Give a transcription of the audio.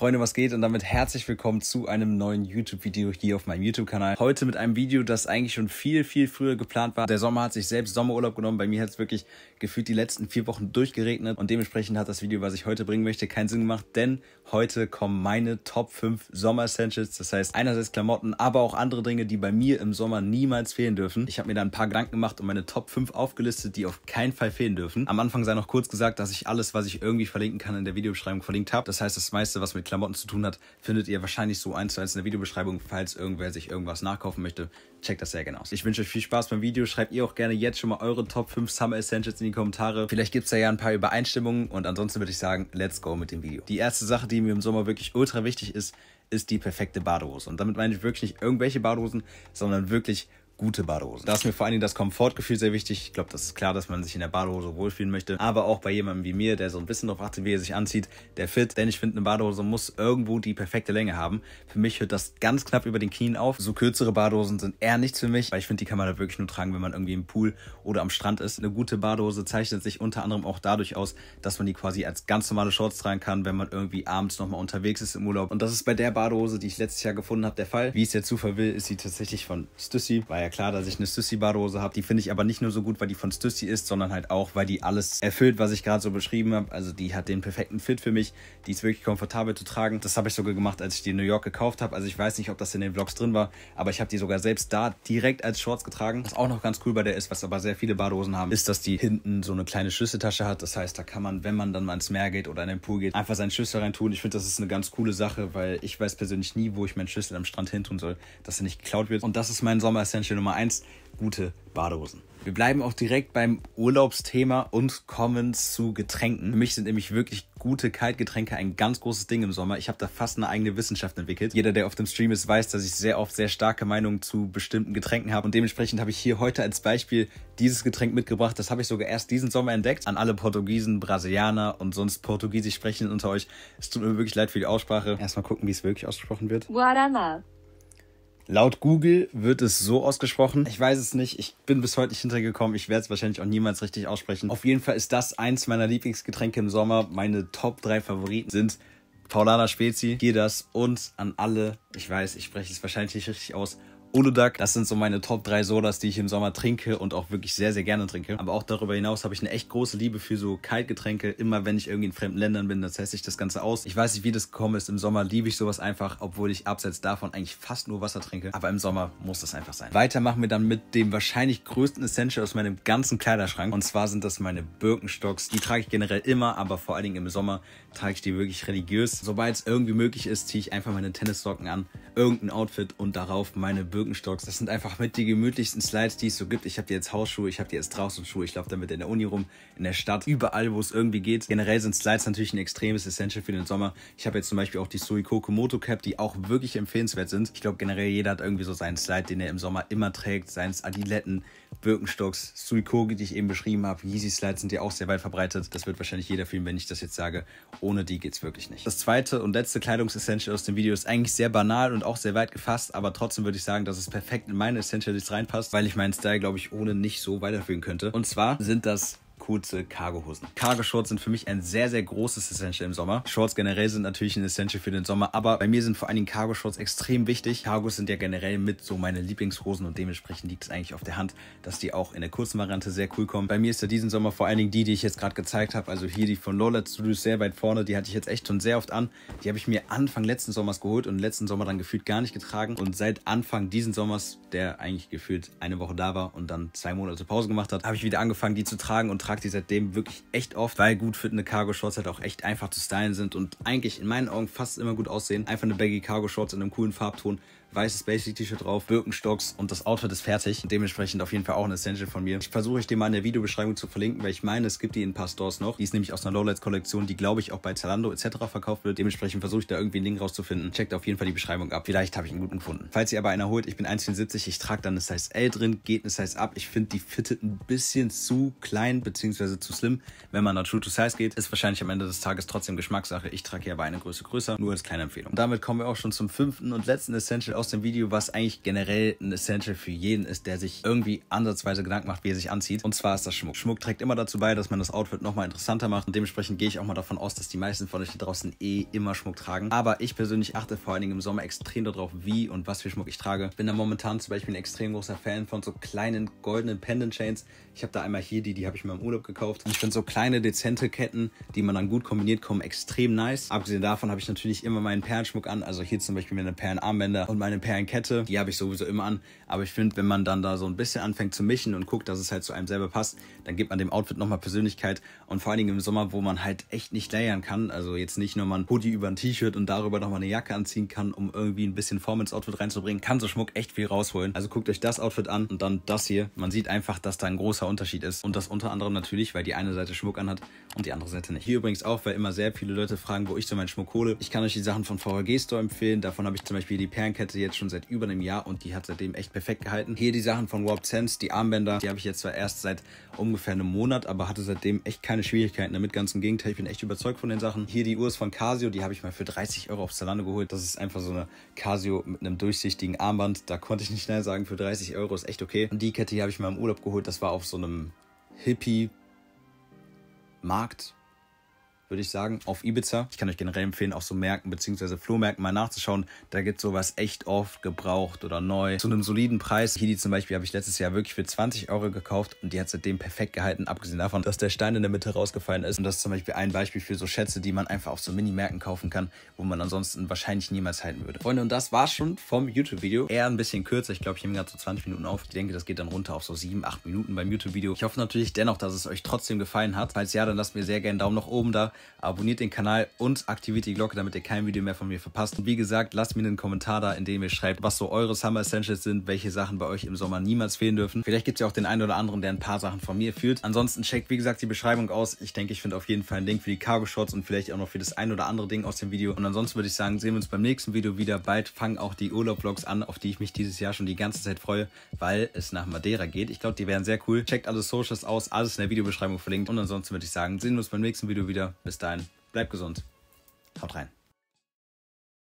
Freunde, was geht? Und damit herzlich willkommen zu einem neuen YouTube-Video hier auf meinem YouTube-Kanal. Heute mit einem Video, das eigentlich schon viel, viel früher geplant war. Der Sommer hat sich selbst Sommerurlaub genommen. Bei mir hat es wirklich gefühlt die letzten vier Wochen durchgeregnet. Und dementsprechend hat das Video, was ich heute bringen möchte, keinen Sinn gemacht, denn heute kommen meine Top 5 Sommer-Essentials. Das heißt, einerseits Klamotten, aber auch andere Dinge, die bei mir im Sommer niemals fehlen dürfen. Ich habe mir da ein paar Gedanken gemacht und meine Top 5 aufgelistet, die auf keinen Fall fehlen dürfen. Am Anfang sei noch kurz gesagt, dass ich alles, was ich irgendwie verlinken kann, in der Videobeschreibung verlinkt habe. Das heißt, das meiste, was mit Klamotten zu tun hat, findet ihr wahrscheinlich so eins zu eins in der Videobeschreibung. Falls irgendwer sich irgendwas nachkaufen möchte, checkt das sehr genau. aus. Ich wünsche euch viel Spaß beim Video. Schreibt ihr auch gerne jetzt schon mal eure Top 5 Summer Essentials in die Kommentare. Vielleicht gibt es da ja ein paar Übereinstimmungen und ansonsten würde ich sagen, let's go mit dem Video. Die erste Sache, die mir im Sommer wirklich ultra wichtig ist, ist die perfekte Badehose. Und damit meine ich wirklich nicht irgendwelche Badehosen, sondern wirklich gute Badehose. Da ist mir vor allen Dingen das Komfortgefühl sehr wichtig. Ich glaube, das ist klar, dass man sich in der Badehose wohlfühlen möchte. Aber auch bei jemandem wie mir, der so ein bisschen darauf achtet, wie er sich anzieht, der fit. Denn ich finde, eine Badehose muss irgendwo die perfekte Länge haben. Für mich hört das ganz knapp über den Knien auf. So kürzere Badehosen sind eher nichts für mich, weil ich finde, die kann man da wirklich nur tragen, wenn man irgendwie im Pool oder am Strand ist. Eine gute Badehose zeichnet sich unter anderem auch dadurch aus, dass man die quasi als ganz normale Shorts tragen kann, wenn man irgendwie abends nochmal unterwegs ist im Urlaub. Und das ist bei der Badehose, die ich letztes Jahr gefunden habe, der Fall. Wie es der Zufall will, ist sie tatsächlich von Stussy. War ja klar, dass ich eine stussy bardose habe. Die finde ich aber nicht nur so gut, weil die von Stussy ist, sondern halt auch, weil die alles erfüllt, was ich gerade so beschrieben habe. Also die hat den perfekten Fit für mich. Die ist wirklich komfortabel zu tragen. Das habe ich sogar gemacht, als ich die in New York gekauft habe. Also ich weiß nicht, ob das in den Vlogs drin war, aber ich habe die sogar selbst da direkt als Shorts getragen. Was auch noch ganz cool bei der ist, was aber sehr viele Bardosen haben, ist, dass die hinten so eine kleine Schlüsseltasche hat. Das heißt, da kann man, wenn man dann mal ins Meer geht oder in den Pool geht, einfach seinen Schlüssel reintun. Ich finde, das ist eine ganz coole Sache, weil ich weiß persönlich nie, wo ich meinen Schlüssel am Strand hin tun soll, dass er nicht geklaut wird. Und das ist mein Sommer-Essential Nummer eins gute Badehosen. Wir bleiben auch direkt beim Urlaubsthema und kommen zu Getränken. Für mich sind nämlich wirklich gute Kaltgetränke ein ganz großes Ding im Sommer. Ich habe da fast eine eigene Wissenschaft entwickelt. Jeder, der auf dem Stream ist, weiß, dass ich sehr oft sehr starke Meinungen zu bestimmten Getränken habe. Und dementsprechend habe ich hier heute als Beispiel dieses Getränk mitgebracht. Das habe ich sogar erst diesen Sommer entdeckt. An alle Portugiesen, Brasilianer und sonst Portugiesisch Sprechenden unter euch. Es tut mir wirklich leid für die Aussprache. Erstmal gucken, wie es wirklich ausgesprochen wird. Guarana. Laut Google wird es so ausgesprochen. Ich weiß es nicht. Ich bin bis heute nicht hintergekommen. Ich werde es wahrscheinlich auch niemals richtig aussprechen. Auf jeden Fall ist das eins meiner Lieblingsgetränke im Sommer. Meine Top 3 Favoriten sind Paulana Spezi, Gedas und an alle. Ich weiß, ich spreche es wahrscheinlich nicht richtig aus. Uludag. Das sind so meine Top 3 Sodas, die ich im Sommer trinke und auch wirklich sehr, sehr gerne trinke. Aber auch darüber hinaus habe ich eine echt große Liebe für so Kaltgetränke. Immer wenn ich irgendwie in fremden Ländern bin, dann teste ich das Ganze aus. Ich weiß nicht, wie das gekommen ist. Im Sommer liebe ich sowas einfach, obwohl ich abseits davon eigentlich fast nur Wasser trinke. Aber im Sommer muss das einfach sein. Weiter machen wir dann mit dem wahrscheinlich größten Essential aus meinem ganzen Kleiderschrank. Und zwar sind das meine Birkenstocks. Die trage ich generell immer, aber vor allen Dingen im Sommer trage ich die wirklich religiös. Sobald es irgendwie möglich ist, ziehe ich einfach meine Tennissocken an, irgendein Outfit und darauf meine Birkenstocks Birkenstocks. Das sind einfach mit die gemütlichsten Slides, die es so gibt. Ich habe die jetzt Hausschuhe, ich habe die jetzt draußen Schuhe. Ich laufe damit in der Uni rum, in der Stadt, überall, wo es irgendwie geht. Generell sind Slides natürlich ein extremes Essential für den Sommer. Ich habe jetzt zum Beispiel auch die Suikoku Moto Cap, die auch wirklich empfehlenswert sind. Ich glaube generell jeder hat irgendwie so seinen Slide, den er im Sommer immer trägt. Seien es Adiletten, Birkenstocks, Suikoku, die ich eben beschrieben habe. Yeezy Slides sind ja auch sehr weit verbreitet. Das wird wahrscheinlich jeder fühlen, wenn ich das jetzt sage. Ohne die geht es wirklich nicht. Das zweite und letzte Kleidungsessential aus dem Video ist eigentlich sehr banal und auch sehr weit gefasst, aber trotzdem würde ich sagen, dass es perfekt in meine Essentials reinpasst, weil ich meinen Style, glaube ich, ohne nicht so weiterführen könnte. Und zwar sind das kurze Cargohosen. Cargo-Shorts sind für mich ein sehr, sehr großes Essential im Sommer. Shorts generell sind natürlich ein Essential für den Sommer, aber bei mir sind vor allen Dingen Cargo-Shorts extrem wichtig. Cargos sind ja generell mit so meine Lieblingshosen und dementsprechend liegt es eigentlich auf der Hand, dass die auch in der kurzen Variante sehr cool kommen. Bei mir ist ja diesen Sommer vor allen Dingen die, die ich jetzt gerade gezeigt habe, also hier die von Lola Studios sehr weit vorne, die hatte ich jetzt echt schon sehr oft an. Die habe ich mir Anfang letzten Sommers geholt und letzten Sommer dann gefühlt gar nicht getragen und seit Anfang diesen Sommers, der eigentlich gefühlt eine Woche da war und dann zwei Monate Pause gemacht hat, habe ich wieder angefangen, die zu tragen und trage trage die seitdem wirklich echt oft, weil gut fittende Cargo-Shorts halt auch echt einfach zu stylen sind und eigentlich in meinen Augen fast immer gut aussehen. Einfach eine Baggy Cargo-Shorts in einem coolen Farbton weißes Basic-T-Shirt drauf, Birkenstocks und das Outfit ist fertig. dementsprechend auf jeden Fall auch ein Essential von mir. Ich versuche euch den mal in der Videobeschreibung zu verlinken, weil ich meine, es gibt die in ein paar Stores noch. Die ist nämlich aus einer Lowlights-Kollektion, die glaube ich auch bei Zalando etc. verkauft wird. Dementsprechend versuche ich da irgendwie einen Link rauszufinden. Checkt auf jeden Fall die Beschreibung ab. Vielleicht habe ich einen guten gefunden. Falls ihr aber einer holt, ich bin 1,74, ich trage dann eine Size L drin, geht eine Size ab. Ich finde, die fittet ein bisschen zu klein bzw. zu slim. Wenn man da True to Size geht, ist wahrscheinlich am Ende des Tages trotzdem Geschmackssache. Ich trage hier aber eine Größe größer, nur als kleine Empfehlung. Und damit kommen wir auch schon zum fünften und letzten Essential aus dem Video, was eigentlich generell ein Essential für jeden ist, der sich irgendwie ansatzweise Gedanken macht, wie er sich anzieht. Und zwar ist das Schmuck. Schmuck trägt immer dazu bei, dass man das Outfit nochmal interessanter macht. Und dementsprechend gehe ich auch mal davon aus, dass die meisten von euch da draußen eh immer Schmuck tragen. Aber ich persönlich achte vor allen Dingen im Sommer extrem darauf, wie und was für Schmuck ich trage. bin da momentan zum Beispiel ein extrem großer Fan von so kleinen goldenen Pendant Chains. Ich habe da einmal hier die, die habe ich mir im Urlaub gekauft. Und ich finde so kleine, dezente Ketten, die man dann gut kombiniert, kommen extrem nice. Abgesehen davon habe ich natürlich immer meinen Perlenschmuck an. Also hier zum Beispiel meine Perlenarmbänder und meine meine Perlenkette, die habe ich sowieso immer an. Aber ich finde, wenn man dann da so ein bisschen anfängt zu mischen und guckt, dass es halt zu einem selber passt, dann gibt man dem Outfit nochmal Persönlichkeit. Und vor allen Dingen im Sommer, wo man halt echt nicht layern kann, also jetzt nicht nur mal ein Hoodie über ein T-Shirt und darüber nochmal eine Jacke anziehen kann, um irgendwie ein bisschen Form ins Outfit reinzubringen, kann so Schmuck echt viel rausholen. Also guckt euch das Outfit an und dann das hier. Man sieht einfach, dass da ein großer Unterschied ist. Und das unter anderem natürlich, weil die eine Seite Schmuck anhat und die andere Seite nicht. Hier übrigens auch, weil immer sehr viele Leute fragen, wo ich so meinen Schmuck hole. Ich kann euch die Sachen von VHG Store empfehlen. Davon habe ich zum Beispiel die Perlenkette sie jetzt schon seit über einem Jahr und die hat seitdem echt perfekt gehalten. Hier die Sachen von Warp Sense, die Armbänder, die habe ich jetzt zwar erst seit ungefähr einem Monat, aber hatte seitdem echt keine Schwierigkeiten damit. Ganz im Gegenteil, ich bin echt überzeugt von den Sachen. Hier die Uhr ist von Casio, die habe ich mal für 30 Euro auf Zalando geholt. Das ist einfach so eine Casio mit einem durchsichtigen Armband. Da konnte ich nicht schnell sagen, für 30 Euro ist echt okay. Und die Kette hier habe ich mal im Urlaub geholt. Das war auf so einem Hippie-Markt würde ich sagen, auf Ibiza. Ich kann euch generell empfehlen, auch so Märkten bzw. Flohmärkten mal nachzuschauen. Da gibt es sowas echt oft gebraucht oder neu. Zu einem soliden Preis. Hier die zum Beispiel habe ich letztes Jahr wirklich für 20 Euro gekauft und die hat seitdem perfekt gehalten, abgesehen davon, dass der Stein in der Mitte rausgefallen ist. Und das ist zum Beispiel ein Beispiel für so Schätze, die man einfach auf so mini Minimärkten kaufen kann, wo man ansonsten wahrscheinlich niemals halten würde. Freunde, und das war schon vom YouTube-Video. Eher ein bisschen kürzer. Ich glaube, ich nehme gerade so 20 Minuten auf. Ich denke, das geht dann runter auf so 7, 8 Minuten beim YouTube-Video. Ich hoffe natürlich dennoch, dass es euch trotzdem gefallen hat. Falls ja, dann lasst mir sehr gerne einen Daumen nach oben da abonniert den Kanal und aktiviert die Glocke, damit ihr kein Video mehr von mir verpasst. Und wie gesagt, lasst mir einen Kommentar da, in dem ihr schreibt, was so eure Summer Essentials sind, welche Sachen bei euch im Sommer niemals fehlen dürfen. Vielleicht gibt es ja auch den einen oder anderen, der ein paar Sachen von mir fühlt. Ansonsten checkt, wie gesagt, die Beschreibung aus. Ich denke, ich finde auf jeden Fall einen Link für die Cargo Shorts und vielleicht auch noch für das ein oder andere Ding aus dem Video. Und ansonsten würde ich sagen, sehen wir uns beim nächsten Video wieder. Bald fangen auch die Urlaub-Vlogs an, auf die ich mich dieses Jahr schon die ganze Zeit freue, weil es nach Madeira geht. Ich glaube, die wären sehr cool. Checkt alle Socials aus, alles in der Videobeschreibung verlinkt. Und ansonsten würde ich sagen, sehen wir uns beim nächsten Video wieder. Bis bis dahin, bleibt gesund. Haut rein.